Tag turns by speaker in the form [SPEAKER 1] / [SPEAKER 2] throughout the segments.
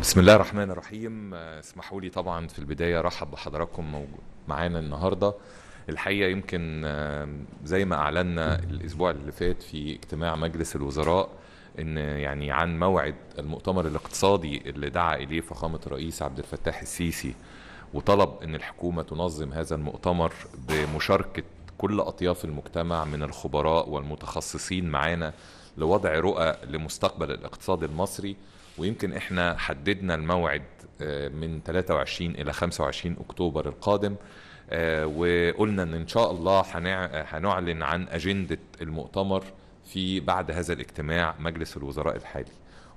[SPEAKER 1] بسم الله الرحمن الرحيم اسمحوا لي طبعا في البدايه رحب بحضراتكم معانا النهارده الحقيقه يمكن زي ما اعلنا الاسبوع اللي فات في اجتماع مجلس الوزراء ان يعني عن موعد المؤتمر الاقتصادي اللي دعا اليه فخامه الرئيس عبد الفتاح السيسي وطلب ان الحكومه تنظم هذا المؤتمر بمشاركه كل اطياف المجتمع من الخبراء والمتخصصين معانا لوضع رؤى لمستقبل الاقتصاد المصري ويمكن احنا حددنا الموعد آه، من 23 الى 25 اكتوبر القادم آه، وقلنا ان ان شاء الله هنعلن عن اجنده المؤتمر في بعد هذا الاجتماع مجلس الوزراء الحالي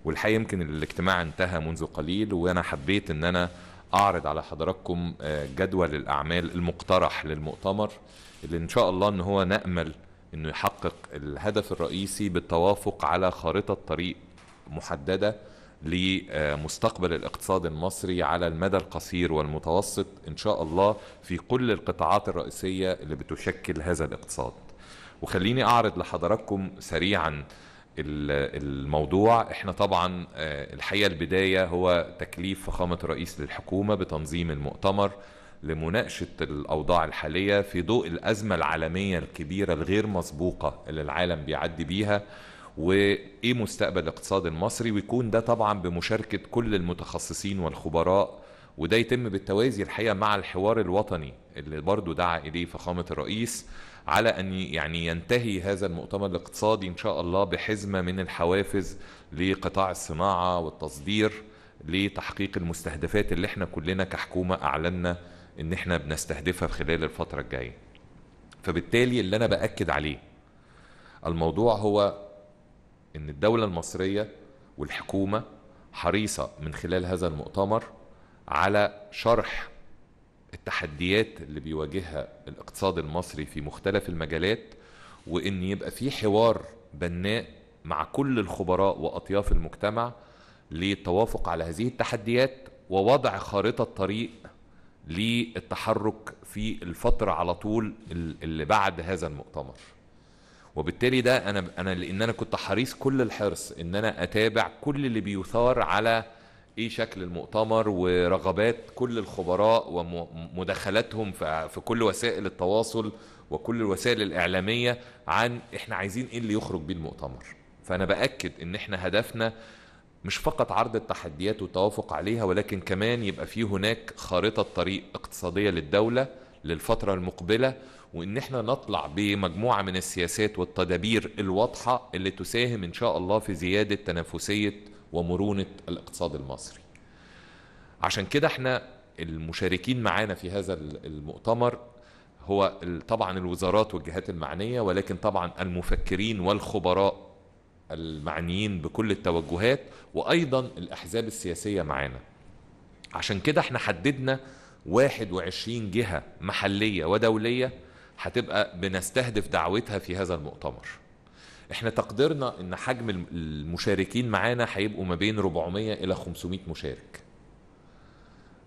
[SPEAKER 1] والحقيقه يمكن الاجتماع انتهى منذ قليل وانا حبيت ان انا اعرض على حضراتكم آه، جدول الاعمال المقترح للمؤتمر اللي ان شاء الله ان هو نامل انه يحقق الهدف الرئيسي بالتوافق على خارطه طريق محدده لمستقبل الاقتصاد المصري على المدى القصير والمتوسط ان شاء الله في كل القطاعات الرئيسيه اللي بتشكل هذا الاقتصاد وخليني اعرض لحضراتكم سريعا الموضوع احنا طبعا آه، الحقيقه البدايه هو تكليف فخامه الرئيس للحكومه بتنظيم المؤتمر لمناقشه الاوضاع الحاليه في ضوء الازمه العالميه الكبيره الغير مسبوقه اللي العالم بيعدي بيها وايه مستقبل الاقتصاد المصري ويكون ده طبعا بمشاركه كل المتخصصين والخبراء وده يتم بالتوازي الحقيقه مع الحوار الوطني اللي برضه دعا اليه فخامه الرئيس على ان يعني ينتهي هذا المؤتمر الاقتصادي ان شاء الله بحزمه من الحوافز لقطاع الصناعه والتصدير لتحقيق المستهدفات اللي احنا كلنا كحكومه اعلنا ان احنا بنستهدفها خلال الفتره الجايه. فبالتالي اللي انا باكد عليه الموضوع هو ان الدوله المصريه والحكومه حريصه من خلال هذا المؤتمر على شرح التحديات اللي بيواجهها الاقتصاد المصري في مختلف المجالات وان يبقى في حوار بناء مع كل الخبراء واطياف المجتمع للتوافق على هذه التحديات ووضع خارطه طريق للتحرك في الفتره على طول اللي بعد هذا المؤتمر وبالتالي ده انا انا لان انا كنت حريص كل الحرص ان انا اتابع كل اللي بيثار على ايه شكل المؤتمر ورغبات كل الخبراء ومداخلاتهم في كل وسائل التواصل وكل الوسائل الاعلاميه عن احنا عايزين ايه اللي يخرج بيه المؤتمر فانا باكد ان احنا هدفنا مش فقط عرض التحديات والتوافق عليها ولكن كمان يبقى في هناك خارطه طريق اقتصاديه للدوله للفتره المقبله وان احنا نطلع بمجموعه من السياسات والتدابير الواضحه اللي تساهم ان شاء الله في زياده تنافسيه ومرونه الاقتصاد المصري. عشان كده احنا المشاركين معانا في هذا المؤتمر هو طبعا الوزارات والجهات المعنيه ولكن طبعا المفكرين والخبراء المعنيين بكل التوجهات وايضا الاحزاب السياسيه معانا. عشان كده احنا حددنا 21 جهه محليه ودوليه هتبقى بنستهدف دعوتها في هذا المؤتمر احنا تقديرنا ان حجم المشاركين معانا هيبقوا ما بين 400 الى 500 مشارك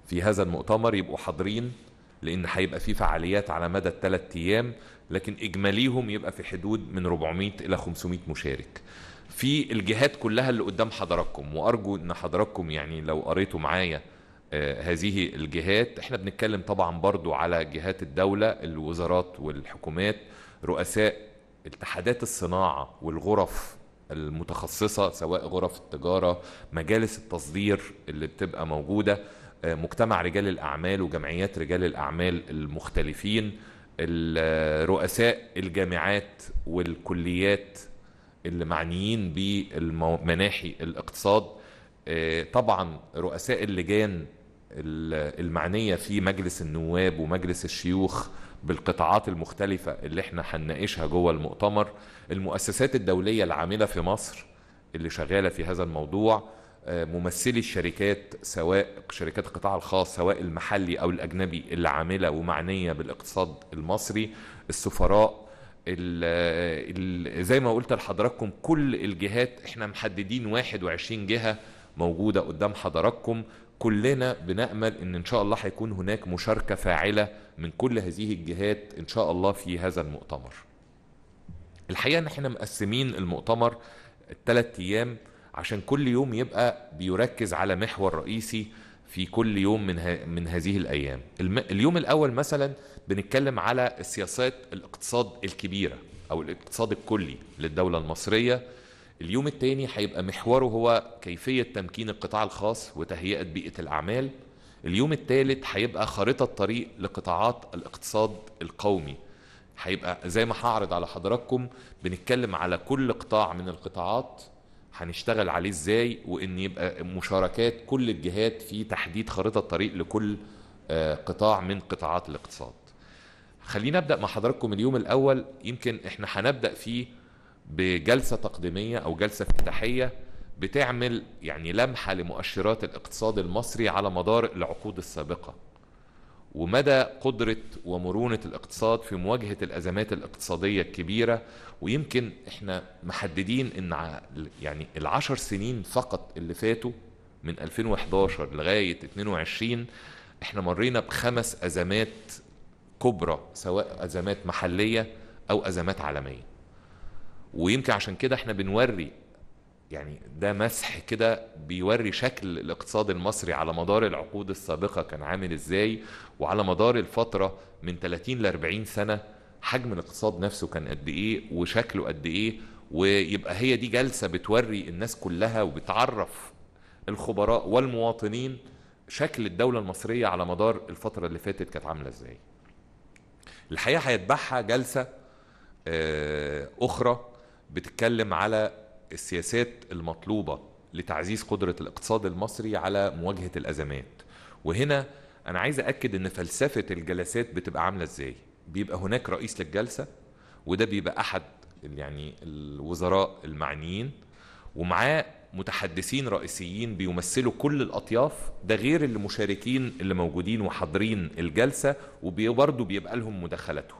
[SPEAKER 1] في هذا المؤتمر يبقوا حاضرين لان هيبقى في فعاليات على مدى الثلاث ايام لكن اجماليهم يبقى في حدود من 400 الى 500 مشارك في الجهات كلها اللي قدام حضراتكم وارجو ان حضراتكم يعني لو قريتوا معايا آه، هذه الجهات احنا بنتكلم طبعا برضو على جهات الدولة الوزارات والحكومات رؤساء اتحادات الصناعة والغرف المتخصصة سواء غرف التجارة مجالس التصدير اللي بتبقى موجودة آه، مجتمع رجال الأعمال وجمعيات رجال الأعمال المختلفين رؤساء الجامعات والكليات اللي معنيين بمناحي الاقتصاد آه، طبعا رؤساء اللجان المعنيه في مجلس النواب ومجلس الشيوخ بالقطاعات المختلفه اللي احنا هنناقشها جوه المؤتمر المؤسسات الدوليه العامله في مصر اللي شغاله في هذا الموضوع آه، ممثلي الشركات سواء شركات القطاع الخاص سواء المحلي او الاجنبي اللي عامله ومعنيه بالاقتصاد المصري السفراء الـ الـ زي ما قلت لحضراتكم كل الجهات احنا محددين 21 جهه موجوده قدام حضراتكم كلنا بنأمل ان ان شاء الله هيكون هناك مشاركة فاعلة من كل هذه الجهات ان شاء الله في هذا المؤتمر الحقيقة ان احنا مقسمين المؤتمر الثلاث ايام عشان كل يوم يبقى بيركز على محور رئيسي في كل يوم من, ه... من هذه الايام الم... اليوم الاول مثلا بنتكلم على السياسات الاقتصاد الكبيرة او الاقتصاد الكلي للدولة المصرية اليوم الثاني هيبقى محوره هو كيفية تمكين القطاع الخاص وتهيئة بيئة الأعمال اليوم الثالث هيبقى خارطة طريق لقطاعات الاقتصاد القومي هيبقى زي ما هعرض على حضراتكم بنتكلم على كل قطاع من القطاعات هنشتغل عليه ازاي وان يبقى مشاركات كل الجهات في تحديد خريطه طريق لكل آه، قطاع من قطاعات الاقتصاد خلينا ابدا مع حضراتكم اليوم الاول يمكن احنا هنبدا فيه بجلسه تقديميه او جلسه افتتاحيه بتعمل يعني لمحه لمؤشرات الاقتصاد المصري على مدار العقود السابقه ومدى قدرة ومرونة الاقتصاد في مواجهة الأزمات الاقتصادية الكبيرة ويمكن احنا محددين ان يعني العشر سنين فقط اللي فاتوا من 2011 لغاية 22 احنا مرينا بخمس أزمات كبرى سواء أزمات محلية أو أزمات عالمية ويمكن عشان كده احنا بنوري يعني ده مسح كده بيوري شكل الاقتصاد المصري على مدار العقود السابقه كان عامل ازاي وعلى مدار الفتره من 30 ل 40 سنه حجم الاقتصاد نفسه كان قد ايه وشكله قد ايه ويبقى هي دي جلسه بتوري الناس كلها وبتعرف الخبراء والمواطنين شكل الدوله المصريه على مدار الفتره اللي فاتت كانت عامله ازاي الحقيقه هيتبعها جلسه آه، اخرى بتتكلم على السياسات المطلوبه لتعزيز قدره الاقتصاد المصري على مواجهه الازمات وهنا انا عايز اكد ان فلسفه الجلسات بتبقى عامله ازاي بيبقى هناك رئيس للجلسه وده بيبقى احد يعني الوزراء المعنيين ومعاه متحدثين رئيسيين بيمثلوا كل الاطياف ده غير المشاركين اللي موجودين وحاضرين الجلسه وبرضه بيبقى لهم مداخلاتهم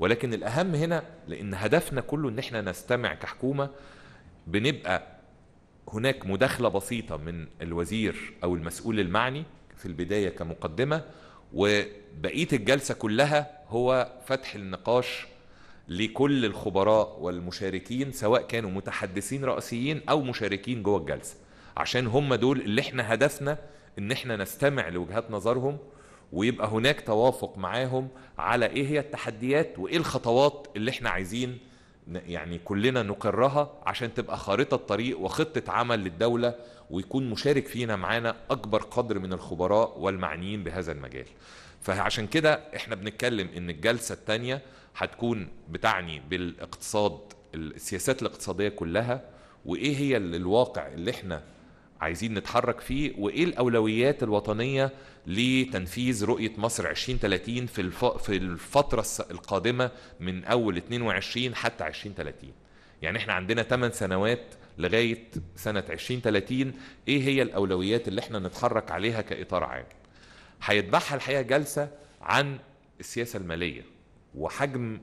[SPEAKER 1] ولكن الاهم هنا لان هدفنا كله ان احنا نستمع كحكومه بنبقى هناك مداخله بسيطه من الوزير او المسؤول المعني في البدايه كمقدمه وبقيه الجلسه كلها هو فتح النقاش لكل الخبراء والمشاركين سواء كانوا متحدثين رئيسيين او مشاركين جوه الجلسه عشان هم دول اللي احنا هدفنا ان احنا نستمع لوجهات نظرهم ويبقى هناك توافق معاهم على ايه هي التحديات وايه الخطوات اللي احنا عايزين يعني كلنا نقرها عشان تبقى خارطه طريق وخطه عمل للدوله ويكون مشارك فينا معانا اكبر قدر من الخبراء والمعنيين بهذا المجال. فعشان كده احنا بنتكلم ان الجلسه الثانيه هتكون بتعني بالاقتصاد السياسات الاقتصاديه كلها وايه هي الواقع اللي احنا عايزين نتحرك فيه وايه الاولويات الوطنيه لتنفيذ رؤيه مصر 2030 في في الفتره القادمه من اول 22 حتى 2030 يعني احنا عندنا 8 سنوات لغايه سنه 2030 ايه هي الاولويات اللي احنا نتحرك عليها كاطار عام هيتبعها الحقيقه جلسه عن السياسه الماليه وحجم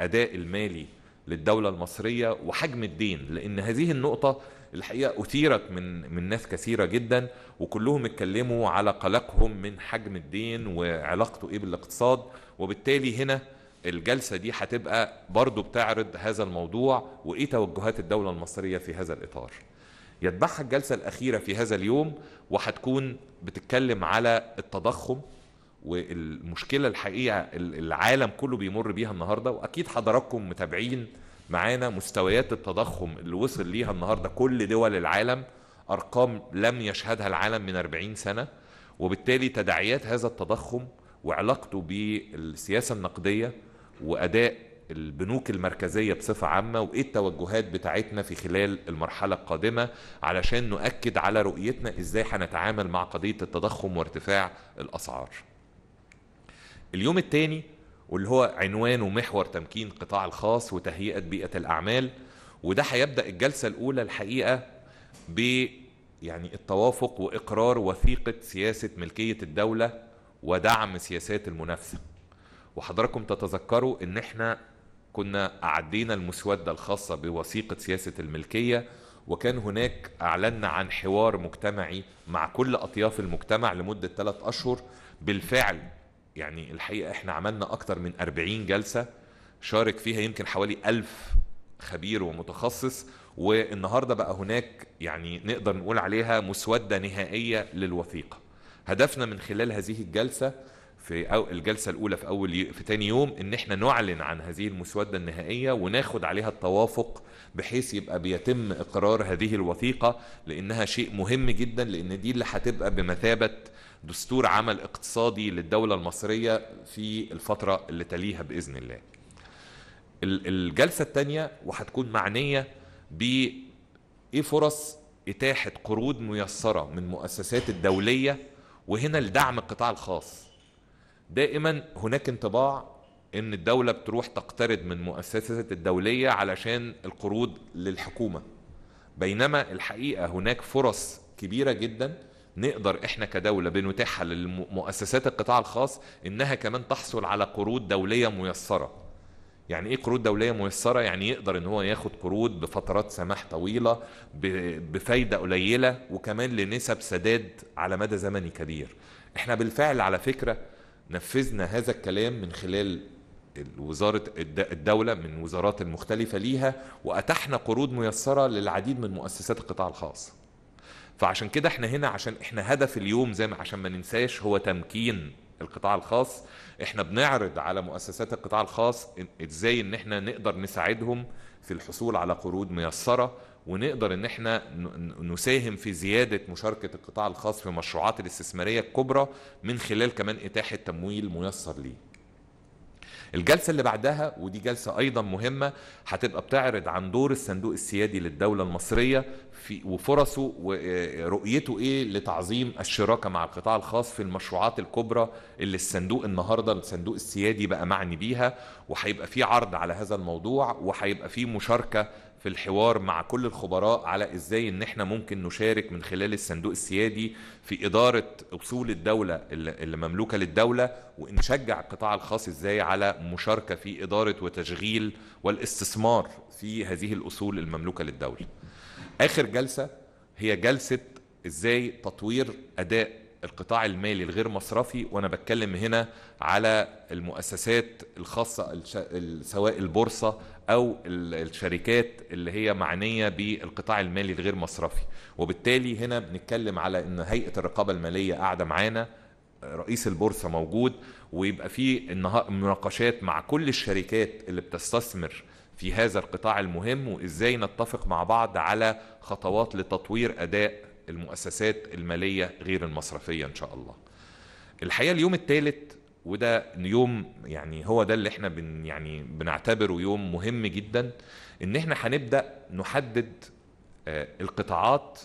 [SPEAKER 1] الاداء المالي للدولة المصرية وحجم الدين لأن هذه النقطة الحقيقة أثيرت من من ناس كثيرة جدا وكلهم اتكلموا على قلقهم من حجم الدين وعلاقته إيه بالاقتصاد وبالتالي هنا الجلسة دي هتبقى برضو بتعرض هذا الموضوع وإيه توجهات الدولة المصرية في هذا الإطار يتبعها الجلسة الأخيرة في هذا اليوم وهتكون بتتكلم على التضخم والمشكله الحقيقه العالم كله بيمر بيها النهارده واكيد حضراتكم متابعين معانا مستويات التضخم اللي وصل ليها النهارده كل دول العالم ارقام لم يشهدها العالم من 40 سنه وبالتالي تداعيات هذا التضخم وعلاقته بالسياسه النقديه واداء البنوك المركزيه بصفه عامه وايه التوجهات بتاعتنا في خلال المرحله القادمه علشان نؤكد على رؤيتنا ازاي هنتعامل مع قضيه التضخم وارتفاع الاسعار اليوم الثاني واللي هو عنوانه محور تمكين القطاع الخاص وتهيئه بيئه الاعمال وده هيبدا الجلسه الاولى الحقيقه ب يعني التوافق واقرار وثيقه سياسه ملكيه الدوله ودعم سياسات المنافسه وحضراتكم تتذكروا ان احنا كنا اعدينا المسوده الخاصه بوثيقه سياسه الملكيه وكان هناك اعلنا عن حوار مجتمعي مع كل اطياف المجتمع لمده ثلاث اشهر بالفعل يعني الحقيقه احنا عملنا اكتر من 40 جلسه شارك فيها يمكن حوالي ألف خبير ومتخصص والنهارده بقى هناك يعني نقدر نقول عليها مسوده نهائيه للوثيقه هدفنا من خلال هذه الجلسه في أو الجلسه الاولى في اول في ثاني يوم ان احنا نعلن عن هذه المسوده النهائيه وناخد عليها التوافق بحيث يبقى بيتم اقرار هذه الوثيقه لانها شيء مهم جدا لان دي اللي هتبقى بمثابه دستور عمل اقتصادي للدوله المصريه في الفتره اللي تليها باذن الله. الجلسه الثانيه وهتكون معنيه ب ايه فرص اتاحه قروض ميسره من مؤسسات الدوليه وهنا لدعم القطاع الخاص دائما هناك انطباع ان الدوله بتروح تقترض من مؤسسات الدوليه علشان القروض للحكومه بينما الحقيقه هناك فرص كبيره جدا نقدر احنا كدوله بنتاحها لمؤسسات القطاع الخاص انها كمان تحصل على قروض دوليه ميسره يعني ايه قروض دوليه ميسره يعني يقدر ان هو ياخد قروض بفترات سماح طويله بفايده قليله وكمان لنسب سداد على مدى زمني كبير احنا بالفعل على فكره نفذنا هذا الكلام من خلال وزارة الدولة من وزارات المختلفة ليها وأتحنا قروض ميسرة للعديد من مؤسسات القطاع الخاص فعشان كده احنا هنا عشان احنا هدف اليوم زي ما عشان ما ننساش هو تمكين القطاع الخاص احنا بنعرض على مؤسسات القطاع الخاص ازاي ان احنا نقدر نساعدهم في الحصول على قروض ميسرة ونقدر ان احنا نساهم في زياده مشاركه القطاع الخاص في المشروعات الاستثماريه الكبرى من خلال كمان اتاحه تمويل ميسر ليه. الجلسه اللي بعدها ودي جلسه ايضا مهمه هتبقى بتعرض عن دور الصندوق السيادي للدوله المصريه في وفرصه ورؤيته ايه لتعظيم الشراكه مع القطاع الخاص في المشروعات الكبرى اللي الصندوق النهارده الصندوق السيادي بقى معني بيها وهيبقى في عرض على هذا الموضوع وهيبقى في مشاركه في الحوار مع كل الخبراء على ازاي ان احنا ممكن نشارك من خلال الصندوق السيادي في اداره اصول الدوله اللي مملوكه للدوله ونشجع القطاع الخاص ازاي على مشاركه في اداره وتشغيل والاستثمار في هذه الاصول المملوكه للدوله. اخر جلسه هي جلسه ازاي تطوير اداء القطاع المالي الغير مصرفي وانا بتكلم هنا على المؤسسات الخاصه سواء البورصه او الشركات اللي هي معنيه بالقطاع المالي الغير مصرفي وبالتالي هنا بنتكلم على ان هيئه الرقابه الماليه قاعده معانا رئيس البورصه موجود ويبقى في مناقشات مع كل الشركات اللي بتستثمر في هذا القطاع المهم وازاي نتفق مع بعض على خطوات لتطوير اداء المؤسسات الماليه غير المصرفيه ان شاء الله. الحقيقه اليوم الثالث وده يوم يعني هو ده اللي احنا بن يعني بنعتبره يوم مهم جدا ان احنا هنبدا نحدد آه، القطاعات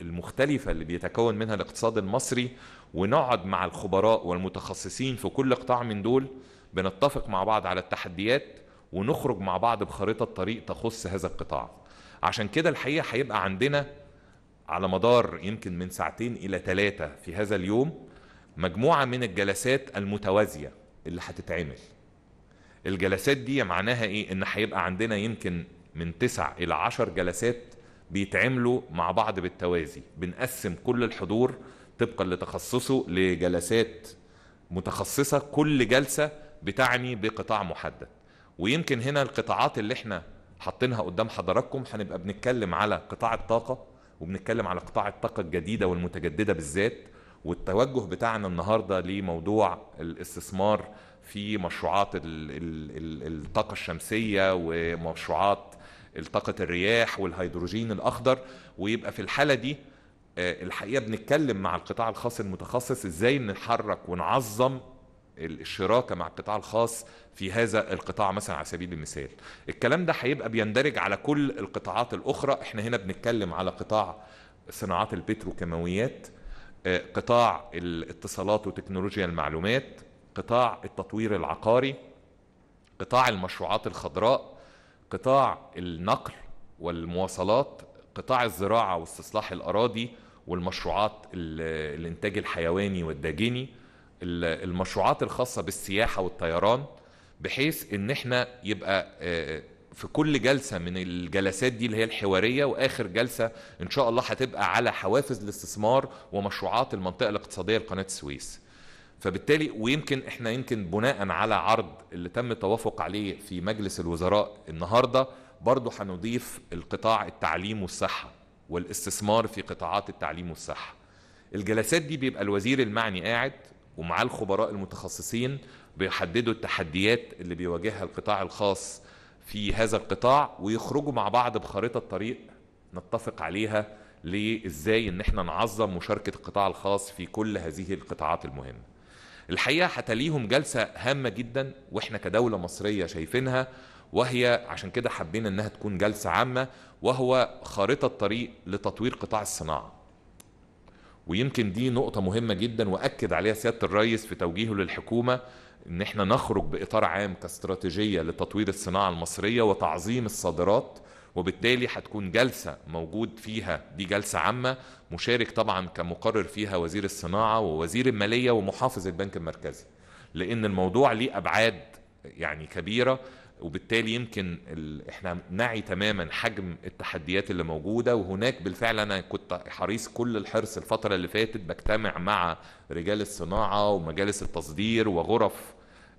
[SPEAKER 1] المختلفة اللي بيتكون منها الاقتصاد المصري ونقعد مع الخبراء والمتخصصين في كل قطاع من دول بنتفق مع بعض على التحديات ونخرج مع بعض بخريطه طريق تخص هذا القطاع عشان كده الحقيقه هيبقى عندنا على مدار يمكن من ساعتين الى ثلاثه في هذا اليوم مجموعه من الجلسات المتوازيه اللي هتتعمل الجلسات دي معناها ايه ان هيبقى عندنا يمكن من تسع الى عشر جلسات بيتعملوا مع بعض بالتوازي بنقسم كل الحضور طبقا لتخصصه لجلسات متخصصه كل جلسه بتعني بقطاع محدد ويمكن هنا القطاعات اللي احنا حاطينها قدام حضراتكم هنبقى بنتكلم على قطاع الطاقه وبنتكلم على قطاع الطاقه الجديده والمتجدده بالذات والتوجه بتاعنا النهارده لموضوع الاستثمار في مشروعات الطاقه الشمسيه ومشروعات طاقه الرياح والهيدروجين الاخضر ويبقى في الحاله دي آه، الحقيقه بنتكلم مع القطاع الخاص المتخصص ازاي نحرك ونعظم الشراكه مع القطاع الخاص في هذا القطاع مثلا على سبيل المثال الكلام ده هيبقى بيندرج على كل القطاعات الاخرى احنا هنا بنتكلم على قطاع صناعات البتروكيماويات آه، قطاع الاتصالات وتكنولوجيا المعلومات قطاع التطوير العقاري قطاع المشروعات الخضراء قطاع النقل والمواصلات قطاع الزراعه واستصلاح الاراضي والمشروعات الانتاج الحيواني والداجني المشروعات الخاصه بالسياحه والطيران بحيث ان احنا يبقى آه، آه، في كل جلسه من الجلسات دي اللي هي الحواريه واخر جلسه ان شاء الله هتبقى على حوافز الاستثمار ومشروعات المنطقه الاقتصاديه لقناه السويس فبالتالي ويمكن احنا يمكن بناء على عرض اللي تم التوافق عليه في مجلس الوزراء النهارده برضه هنضيف القطاع التعليم والصحه والاستثمار في قطاعات التعليم والصحه الجلسات دي بيبقى الوزير المعني قاعد ومعاه الخبراء المتخصصين بيحددوا التحديات اللي بيواجهها القطاع الخاص في هذا القطاع ويخرجوا مع بعض بخريطه طريق نتفق عليها لازاي ان احنا نعظم مشاركه القطاع الخاص في كل هذه القطاعات المهمه. الحقيقه هتليهم جلسه هامه جدا واحنا كدوله مصريه شايفينها وهي عشان كده حبينا انها تكون جلسه عامه وهو خارطه طريق لتطوير قطاع الصناعه. ويمكن دي نقطه مهمه جدا واكد عليها سياده الرئيس في توجيهه للحكومه ان احنا نخرج باطار عام كاستراتيجيه لتطوير الصناعه المصريه وتعظيم الصادرات وبالتالي هتكون جلسه موجود فيها دي جلسه عامه مشارك طبعا كمقرر فيها وزير الصناعه ووزير الماليه ومحافظ البنك المركزي لان الموضوع ليه ابعاد يعني كبيره وبالتالي يمكن ال... احنا نعي تماما حجم التحديات اللي موجوده وهناك بالفعل انا كنت حريص كل الحرص الفتره اللي فاتت بجتمع مع رجال الصناعه ومجالس التصدير وغرف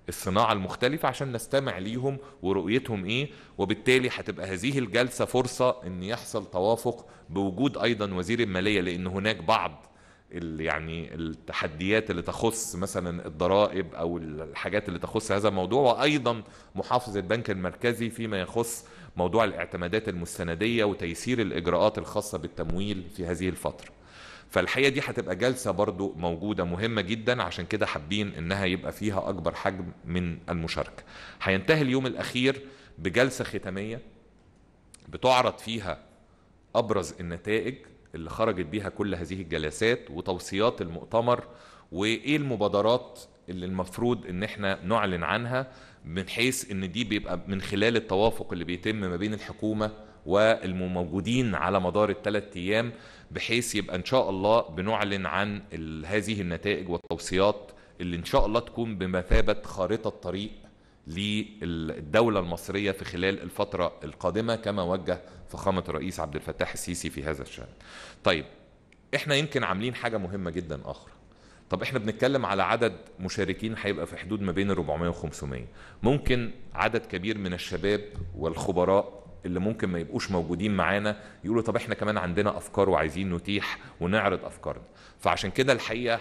[SPEAKER 1] الصناعه المختلفه عشان نستمع ليهم ورؤيتهم ايه وبالتالي هتبقى هذه الجلسه فرصه ان يحصل توافق بوجود ايضا وزير الماليه لان هناك بعض يعني التحديات اللي تخص مثلا الضرائب او الحاجات اللي تخص هذا الموضوع وايضا محافظه البنك المركزي فيما يخص موضوع الاعتمادات المستنديه وتيسير الاجراءات الخاصه بالتمويل في هذه الفتره فالحقيقه دي هتبقى جلسه برضو موجوده مهمه جدا عشان كده حابين انها يبقى فيها اكبر حجم من المشاركه هينتهي اليوم الاخير بجلسه ختاميه بتعرض فيها ابرز النتائج اللي خرجت بيها كل هذه الجلسات وتوصيات المؤتمر وايه المبادرات اللي المفروض ان احنا نعلن عنها من حيث ان دي بيبقى من خلال التوافق اللي بيتم ما بين الحكومه والموجودين على مدار الثلاث ايام بحيث يبقى ان شاء الله بنعلن عن هذه النتائج والتوصيات اللي ان شاء الله تكون بمثابه خارطه طريق للدولة المصرية في خلال الفترة القادمة كما وجه فخامة الرئيس عبد الفتاح السيسي في هذا الشأن طيب احنا يمكن عاملين حاجة مهمة جدا أخرى طب احنا بنتكلم على عدد مشاركين هيبقى في حدود ما بين 400 و 500 ممكن عدد كبير من الشباب والخبراء اللي ممكن ما يبقوش موجودين معانا يقولوا طب احنا كمان عندنا افكار وعايزين نتيح ونعرض افكارنا فعشان كده الحقيقه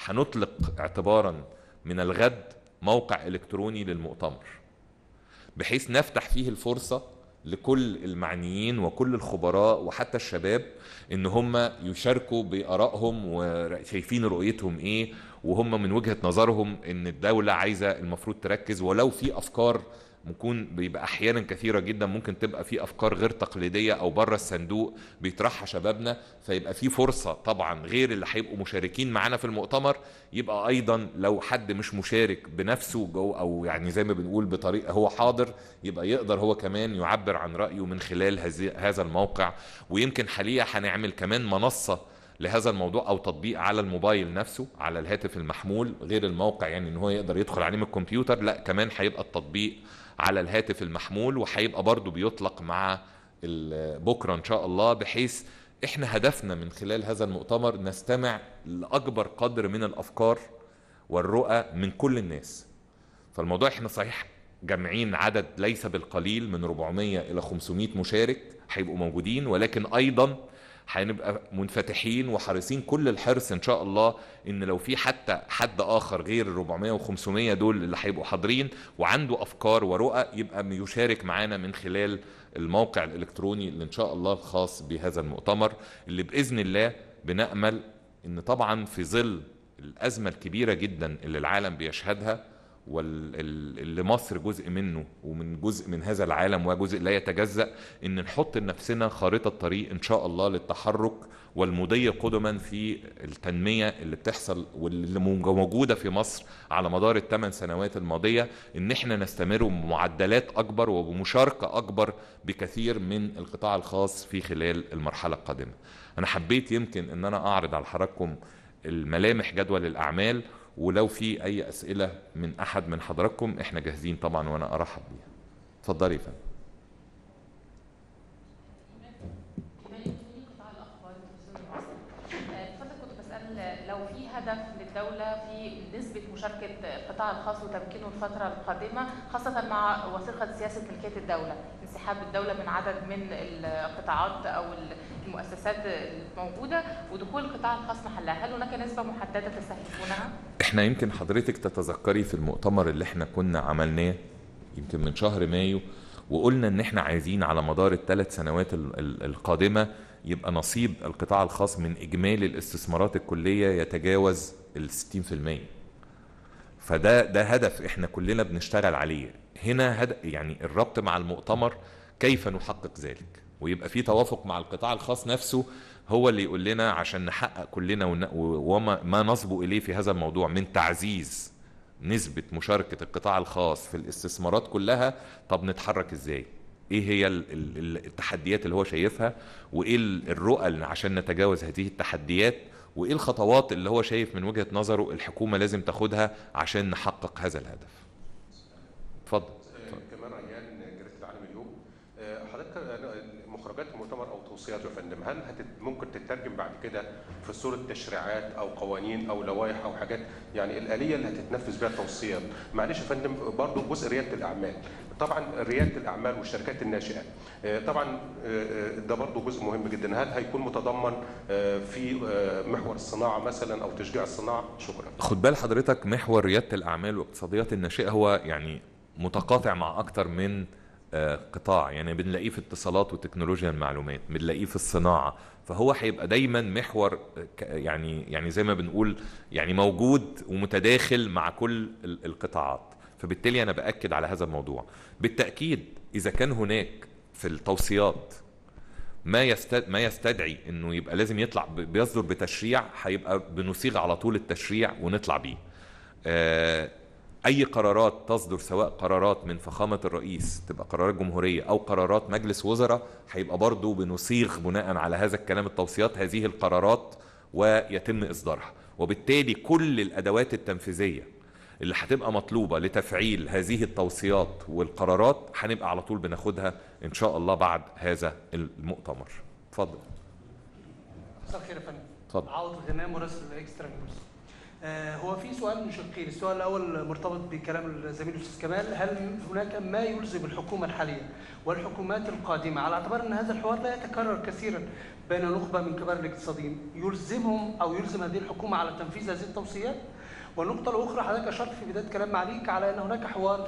[SPEAKER 1] هنطلق اعتبارا من الغد موقع الكتروني للمؤتمر بحيث نفتح فيه الفرصه لكل المعنيين وكل الخبراء وحتى الشباب ان هم يشاركوا بارائهم وشايفين رؤيتهم ايه وهم من وجهه نظرهم ان الدوله عايزه المفروض تركز ولو في افكار ممكن بيبقى احيانا كثيره جدا ممكن تبقى في افكار غير تقليديه او بره الصندوق بيطرحها شبابنا فيبقى في فرصه طبعا غير اللي هيبقوا مشاركين معانا في المؤتمر يبقى ايضا لو حد مش مشارك بنفسه جو او يعني زي ما بنقول بطريقه هو حاضر يبقى يقدر هو كمان يعبر عن رايه من خلال هذا الموقع ويمكن حاليا هنعمل كمان منصه لهذا الموضوع او تطبيق على الموبايل نفسه على الهاتف المحمول غير الموقع يعني ان هو يقدر يدخل عليه من الكمبيوتر لا كمان هيبقى التطبيق على الهاتف المحمول وهيبقى برضو بيطلق مع بكره ان شاء الله بحيث احنا هدفنا من خلال هذا المؤتمر نستمع لاكبر قدر من الافكار والرؤى من كل الناس فالموضوع احنا صحيح جامعين عدد ليس بالقليل من 400 الى 500 مشارك هيبقوا موجودين ولكن ايضا هنبقى منفتحين وحريصين كل الحرص ان شاء الله ان لو في حتى حد اخر غير ال 400 و500 دول اللي هيبقوا حاضرين وعنده افكار ورؤى يبقى يشارك معانا من خلال الموقع الالكتروني اللي ان شاء الله الخاص بهذا المؤتمر اللي باذن الله بنامل ان طبعا في ظل الازمه الكبيره جدا اللي العالم بيشهدها واللي مصر جزء منه ومن جزء من هذا العالم وجزء لا يتجزأ ان نحط لنفسنا خارطة طريق ان شاء الله للتحرك والمضي قدما في التنمية اللي بتحصل واللي موجودة في مصر على مدار الثمان سنوات الماضية ان احنا نستمر بمعدلات اكبر وبمشاركة اكبر بكثير من القطاع الخاص في خلال المرحلة القادمة انا حبيت يمكن ان انا اعرض على حضراتكم الملامح جدول الاعمال ولو في اي اسئله من احد من حضراتكم احنا جاهزين طبعا وانا ارحب بيها اتفضلي يا فندم القطاع الخاص وتمكينه الفترة القادمة خاصة مع وثيقة سياسة ملكية الدولة انسحاب الدولة من عدد من القطاعات أو المؤسسات الموجودة ودخول القطاع الخاص محلها هل هناك نسبة محددة تستهدفونها؟ احنا يمكن حضرتك تتذكري في المؤتمر اللي احنا كنا عملناه يمكن من شهر مايو وقلنا ان احنا عايزين على مدار الثلاث سنوات القادمه يبقى نصيب القطاع الخاص من اجمالي الاستثمارات الكليه يتجاوز ال 60% فده ده هدف احنا كلنا بنشتغل عليه هنا هد... يعني الربط مع المؤتمر كيف نحقق ذلك ويبقى في توافق مع القطاع الخاص نفسه هو اللي يقول لنا عشان نحقق كلنا ون... وما ما نصبو اليه في هذا الموضوع من تعزيز نسبة مشاركة القطاع الخاص في الاستثمارات كلها طب نتحرك ازاي ايه هي التحديات اللي هو شايفها وايه الرؤى عشان نتجاوز هذه التحديات وايه الخطوات اللي هو شايف من وجهه نظره الحكومه لازم تاخدها عشان نحقق هذا الهدف اتفضل كمان ريان جريت العالم اليوم آه، حضرتك آه، مخرجات المؤتمر الوصيات يا فندم هل هتت ممكن تترجم بعد كده في صوره تشريعات او قوانين او لوائح او حاجات يعني الاليه اللي هتتنفذ بها التوصيات معلش يا فندم برضه جزء رياده الاعمال طبعا رياده الاعمال والشركات الناشئه آه، طبعا آه، ده برضه جزء مهم جدا هل هيكون متضمن آه، في محور الصناعه مثلا او تشجيع الصناعه شكرا خد بال حضرتك محور رياده الاعمال واقتصاديات الناشئه هو يعني متقاطع مع أكثر من قطاع يعني بنلاقيه في اتصالات وتكنولوجيا المعلومات بنلاقيه في الصناعه فهو هيبقى دايما محور يعني يعني زي ما بنقول يعني موجود ومتداخل مع كل القطاعات فبالتالي انا باكد على هذا الموضوع بالتاكيد اذا كان هناك في التوصيات ما ما يستدعي انه يبقى لازم يطلع بيصدر بتشريع هيبقى بنصيغ على طول التشريع ونطلع بيه آه اي قرارات تصدر سواء قرارات من فخامه الرئيس تبقى قرارات جمهوريه او قرارات مجلس وزراء هيبقى برضه بنصيغ بناء على هذا الكلام التوصيات هذه القرارات ويتم اصدارها وبالتالي كل الادوات التنفيذيه اللي هتبقى مطلوبه لتفعيل هذه التوصيات والقرارات هنبقى على طول بناخدها ان شاء الله بعد هذا المؤتمر اتفضل مساء الخير يا فندم عوض غنام مراسل اكسترا نيوز آه، هو في سؤال من شقين، السؤال الأول مرتبط بكلام الزميل الأستاذ كمال، هل هناك ما يلزم الحكومة الحالية والحكومات القادمة على اعتبار أن هذا الحوار لا يتكرر كثيرا بين نخبة من كبار الاقتصاديين، يلزمهم أو يلزم هذه الحكومة على تنفيذ هذه التوصيات؟ والنقطة الأخرى حضرتك أشرت في بداية كلام معليك على أن هناك حوار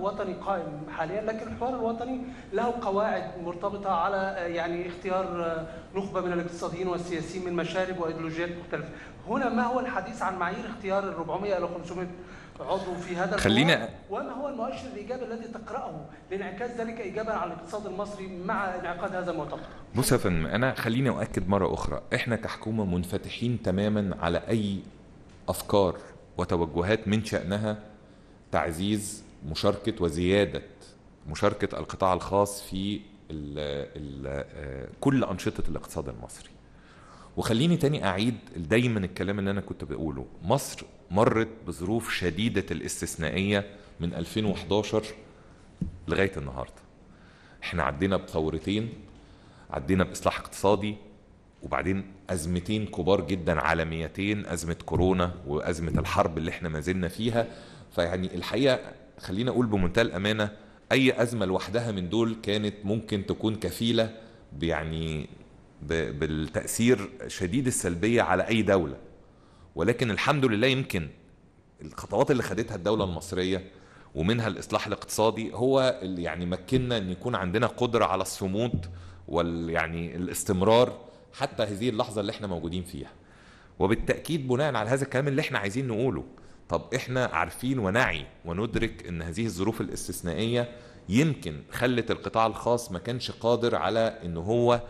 [SPEAKER 1] وطني قائم حاليا لكن الحوار الوطني له قواعد مرتبطة على يعني اختيار نخبة من الاقتصاديين والسياسيين من مشارب وأيديولوجيات مختلفة هنا ما هو الحديث عن معايير اختيار ال 400 إلى 500 عضو في هذا خلينا وما هو المؤشر الايجابي الذي تقراه لانعكاس ذلك ايجابا على الاقتصاد المصري مع انعقاد هذا المؤتمر؟ بص يا فندم انا خليني اؤكد مره اخرى احنا كحكومه منفتحين تماما على اي افكار وتوجهات من شأنها تعزيز مشاركة وزيادة مشاركة القطاع الخاص في الـ الـ كل أنشطة الاقتصاد المصري وخليني تاني أعيد دايما الكلام اللي أنا كنت بقوله مصر مرت بظروف شديدة الاستثنائية من 2011 لغاية النهاردة احنا عدينا بثورتين عدينا بإصلاح اقتصادي وبعدين ازمتين كبار جدا عالميتين ازمه كورونا وازمه الحرب اللي احنا ما زلنا فيها فيعني الحقيقه خلينا اقول بمنتهى الامانه اي ازمه لوحدها من دول كانت ممكن تكون كفيله يعني بالتاثير شديد السلبيه على اي دوله ولكن الحمد لله يمكن الخطوات اللي خدتها الدوله المصريه ومنها الاصلاح الاقتصادي هو اللي يعني مكننا ان يكون عندنا قدره على الصمود وال يعني الاستمرار حتى هذه اللحظه اللي احنا موجودين فيها وبالتاكيد بناء على هذا الكلام اللي احنا عايزين نقوله طب احنا عارفين ونعي وندرك ان هذه الظروف الاستثنائيه يمكن خلت القطاع الخاص ما كانش قادر على ان هو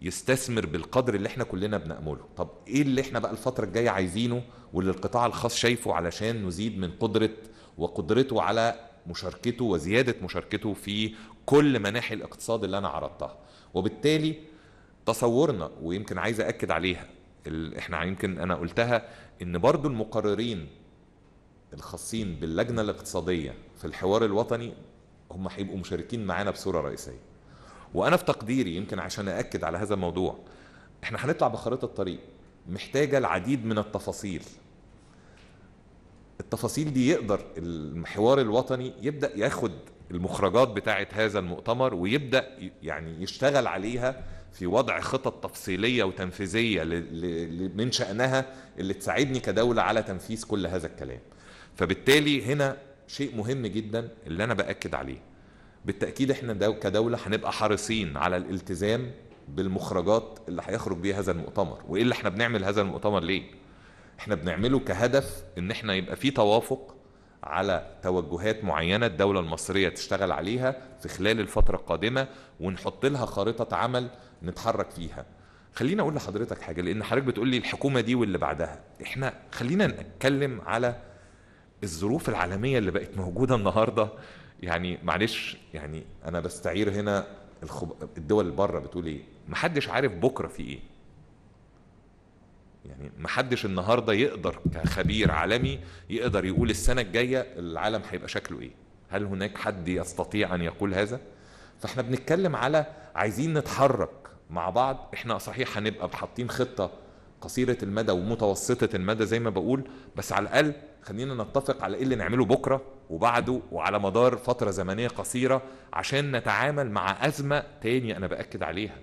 [SPEAKER 1] يستثمر بالقدر اللي احنا كلنا بنأمله طب ايه اللي احنا بقى الفترة الجاية عايزينه واللي القطاع الخاص شايفه علشان نزيد من قدرة وقدرته على مشاركته وزيادة مشاركته في كل مناحي الاقتصاد اللي انا عرضتها وبالتالي تصورنا ويمكن عايز أكد عليها احنا يمكن أنا قلتها إن برضو المقررين الخاصين باللجنة الاقتصادية في الحوار الوطني هم هيبقوا مشاركين معانا بصورة رئيسية وأنا في تقديري يمكن عشان أكد على هذا الموضوع احنا هنطلع بخريطة الطريق محتاجة العديد من التفاصيل التفاصيل دي يقدر الحوار الوطني يبدأ ياخد المخرجات بتاعة هذا المؤتمر ويبدأ يعني يشتغل عليها في وضع خطط تفصيليه وتنفيذيه من شانها اللي تساعدني كدوله على تنفيذ كل هذا الكلام فبالتالي هنا شيء مهم جدا اللي انا باكد عليه بالتاكيد احنا كدوله هنبقى حريصين على الالتزام بالمخرجات اللي هيخرج بيها هذا المؤتمر وايه اللي احنا بنعمل هذا المؤتمر ليه احنا بنعمله كهدف ان احنا يبقى في توافق على توجهات معينه الدوله المصريه تشتغل عليها في خلال الفتره القادمه ونحط لها خارطه عمل نتحرك فيها خليني اقول لحضرتك حاجه لان حضرتك بتقول لي الحكومه دي واللي بعدها احنا خلينا نتكلم على الظروف العالميه اللي بقت موجوده النهارده يعني معلش يعني انا بستعير هنا الخب... الدول اللي بره بتقول ايه محدش عارف بكره في ايه يعني محدش النهارده يقدر كخبير عالمي يقدر يقول السنه الجايه العالم هيبقى شكله ايه هل هناك حد يستطيع ان يقول هذا فاحنا بنتكلم على عايزين نتحرك مع بعض احنا صحيح هنبقى حاطين خطه قصيره المدى ومتوسطه المدى زي ما بقول بس على الاقل خلينا نتفق على ايه اللي نعمله بكره وبعده وعلى مدار فتره زمنيه قصيره عشان نتعامل مع ازمه تانية انا باكد عليها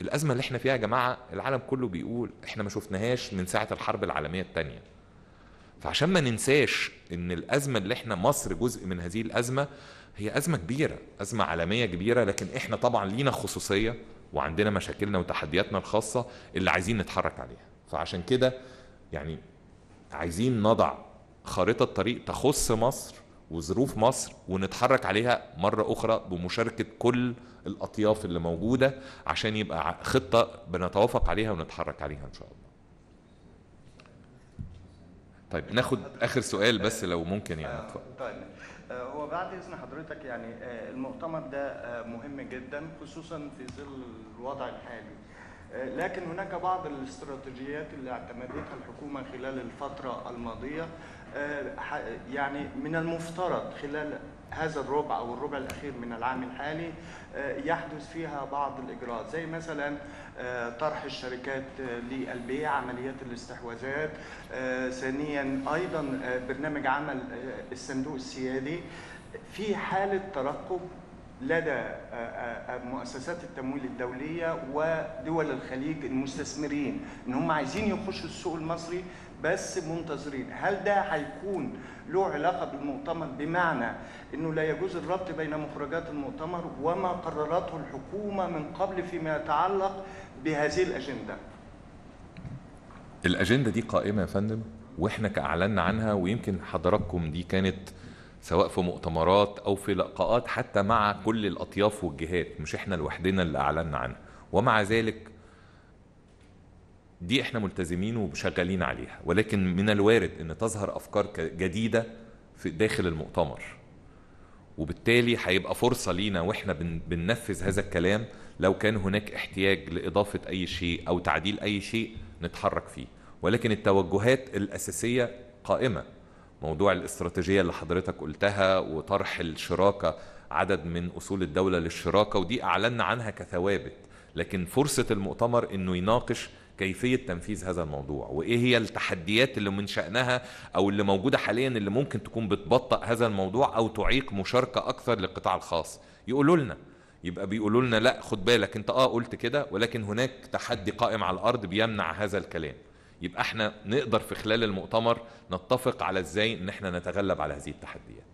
[SPEAKER 1] الازمه اللي احنا فيها يا جماعه العالم كله بيقول احنا ما شفناهاش من ساعه الحرب العالميه الثانيه فعشان ما ننساش ان الازمه اللي احنا مصر جزء من هذه الازمه هي ازمه كبيره ازمه عالميه كبيره لكن احنا طبعا لينا خصوصيه وعندنا مشاكلنا وتحدياتنا الخاصه اللي عايزين نتحرك عليها فعشان كده يعني عايزين نضع خارطه طريق تخص مصر وظروف مصر ونتحرك عليها مرة أخرى بمشاركة كل الأطياف اللي موجودة عشان يبقى خطة بنتوافق عليها ونتحرك عليها إن شاء الله طيب ناخد اخر سؤال بس لو ممكن يعني آه، اتفضل طيب آه، هو بعد اذن حضرتك يعني آه، المؤتمر ده مهم جدا خصوصا في ظل الوضع الحالي لكن هناك بعض الاستراتيجيات اللي اعتمدتها الحكومه خلال الفتره الماضيه يعني من المفترض خلال هذا الربع او الربع الاخير من العام الحالي آه، يحدث فيها بعض الاجراءات زي مثلا آه، طرح الشركات آه، للبيع عمليات الاستحواذات ثانيا ايضا برنامج عمل الصندوق السيادي في حاله ترقب لدى مؤسسات التمويل الدولية ودول الخليج المستثمرين ان هم عايزين يخشوا السوق المصري بس منتظرين هل ده هيكون له علاقه بالمؤتمر بمعنى انه لا يجوز الربط بين مخرجات المؤتمر وما قررته الحكومه من قبل فيما يتعلق بهذه الاجنده الاجنده دي قائمه يا فندم واحنا اعلنا عنها ويمكن حضراتكم دي كانت سواء في مؤتمرات او في لقاءات حتى مع كل الاطياف والجهات مش احنا لوحدنا اللي اعلنا عنها ومع ذلك دي احنا ملتزمين وشغالين عليها ولكن من الوارد ان تظهر افكار جديده في داخل المؤتمر وبالتالي هيبقى فرصه لينا واحنا بننفذ هذا الكلام لو كان هناك احتياج لاضافه اي شيء او تعديل اي شيء نتحرك فيه ولكن التوجهات الاساسيه قائمه موضوع الاستراتيجيه اللي حضرتك قلتها وطرح الشراكه عدد من اصول الدوله للشراكه ودي اعلنا عنها كثوابت لكن فرصه المؤتمر انه يناقش كيفيه تنفيذ هذا الموضوع وايه هي التحديات اللي من شانها او اللي موجوده حاليا اللي ممكن تكون بتبطئ هذا الموضوع او تعيق مشاركه اكثر للقطاع الخاص يقولوا لنا يبقى بيقولوا لنا لا خد بالك انت اه قلت كده ولكن هناك تحدي قائم على الارض بيمنع هذا الكلام يبقى احنا نقدر في خلال المؤتمر نتفق على ازاي ان احنا نتغلب على هذه التحديات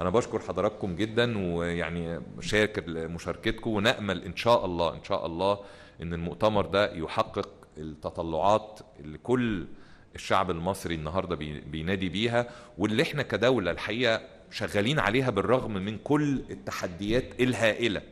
[SPEAKER 1] انا بشكر حضراتكم جدا ويعني شاكر لمشاركتكم ونامل ان شاء الله ان شاء الله ان المؤتمر ده يحقق التطلعات اللي كل الشعب المصري النهارده بينادي بيها واللي احنا كدوله الحقيقه شغالين عليها بالرغم من كل التحديات الهائله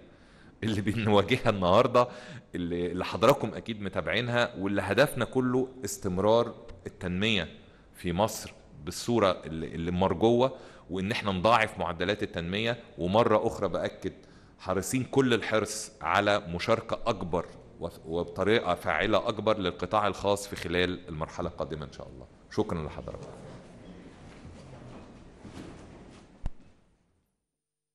[SPEAKER 1] اللي بنواجهها النهارده اللي حضراتكم اكيد متابعينها واللي هدفنا كله استمرار التنميه في مصر بالصوره اللي مرجوه وان احنا نضاعف معدلات التنميه ومره اخرى باكد حريصين كل الحرص على مشاركه اكبر وبطريقه فاعله اكبر للقطاع الخاص في خلال المرحله القادمه ان شاء الله شكرا لحضراتكم